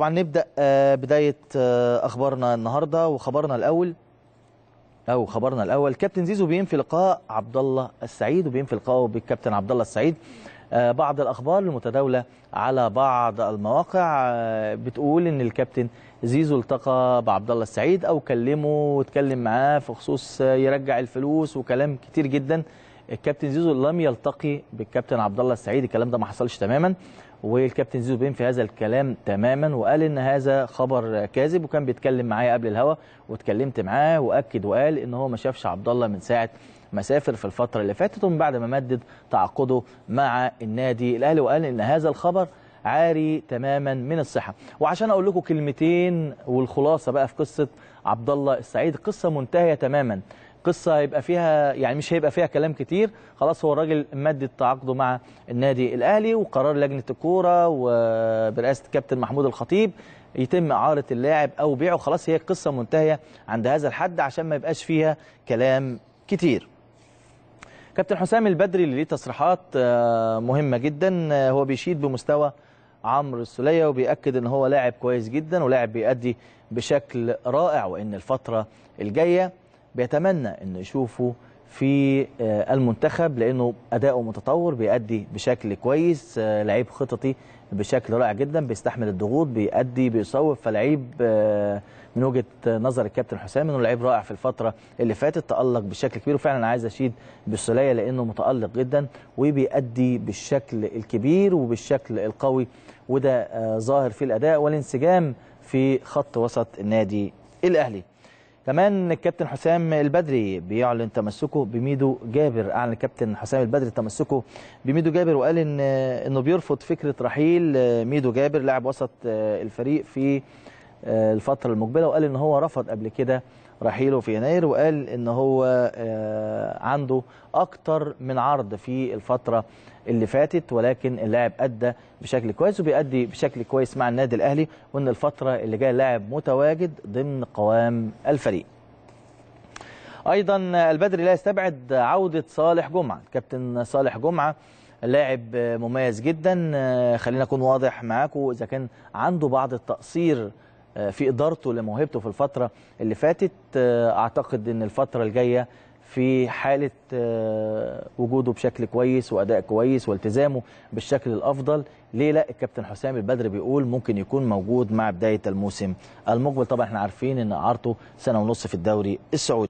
طبعا نبدا آه، بدايه آه، اخبارنا النهارده وخبرنا الاول او خبرنا الاول كابتن زيزو بينفي لقاء عبد الله السعيد وبينفي لقاءه بالكابتن عبد الله السعيد آه، بعض الاخبار المتداوله على بعض المواقع بتقول ان الكابتن زيزو التقى بعبد الله السعيد او كلمه واتكلم معاه في خصوص يرجع الفلوس وكلام كتير جدا الكابتن زيزو لم يلتقي بالكابتن عبد الله السعيد الكلام ده ما حصلش تماما والكابتن زيزو بين في هذا الكلام تماما وقال ان هذا خبر كاذب وكان بيتكلم معايا قبل الهوا واتكلمت معاه واكد وقال ان هو ما شافش عبد الله من ساعه ما سافر في الفتره اللي فاتت ومن بعد ما مدد تعاقده مع النادي الاهلي وقال ان هذا الخبر عاري تماما من الصحه وعشان اقول لكم كلمتين والخلاصه بقى في قصه عبد الله السعيد قصه منتهيه تماما قصه هيبقى فيها يعني مش هيبقى فيها كلام كتير خلاص هو الراجل مد تعاقده مع النادي الاهلي وقرار لجنه الكوره وبرئاسه الكابتن محمود الخطيب يتم اعاره اللاعب او بيعه خلاص هي القصه منتهيه عند هذا الحد عشان ما يبقاش فيها كلام كتير كابتن حسام البدري اللي ليه تصريحات آه، مهمه جدا آه، هو بيشيد بمستوى عمرو السوليه وبيأكد ان هو لاعب كويس جدا ولاعب بيأدي بشكل رائع وان الفتره الجايه بيتمنى انه يشوفه في آه، المنتخب لانه اداؤه متطور بيأدي بشكل كويس آه، لعيب خططي بشكل رائع جدا بيستحمل الضغوط بيأدي بيصوب فلعيب آه، من وجهه نظر الكابتن حسام انه لعيب رائع في الفتره اللي فاتت تألق بشكل كبير وفعلا عايز اشيد بالسوليه لانه متألق جدا وبيأدي بالشكل الكبير وبالشكل القوي وده ظاهر في الاداء والانسجام في خط وسط النادي الاهلي كمان الكابتن حسام البدري بيعلن تمسكه بميدو جابر اعلن الكابتن حسام البدري تمسكه بميدو جابر وقال ان انه بيرفض فكره رحيل ميدو جابر لاعب وسط الفريق في آه، الفترة المقبلة وقال ان هو رفض قبل كده رحيله في يناير وقال ان هو آه، عنده اكتر من عرض في الفترة اللي فاتت ولكن اللاعب ادى بشكل كويس وبيأدي بشكل كويس مع النادي الاهلي وان الفترة اللي جاية اللاعب متواجد ضمن قوام الفريق ايضا البدري لا يستبعد عودة صالح جمعة كابتن صالح جمعة لاعب مميز جدا آه، خلينا اكون واضح معاكم اذا كان عنده بعض التقصير آه، في إدارته لموهبته في الفترة اللي فاتت آه، أعتقد أن الفترة الجاية في حالة آه، وجوده بشكل كويس وأداء كويس والتزامه بالشكل الأفضل ليه لا الكابتن حسام البدر بيقول ممكن يكون موجود مع بداية الموسم المقبل طبعا احنا عارفين أن إعارته سنة ونص في الدوري السعودي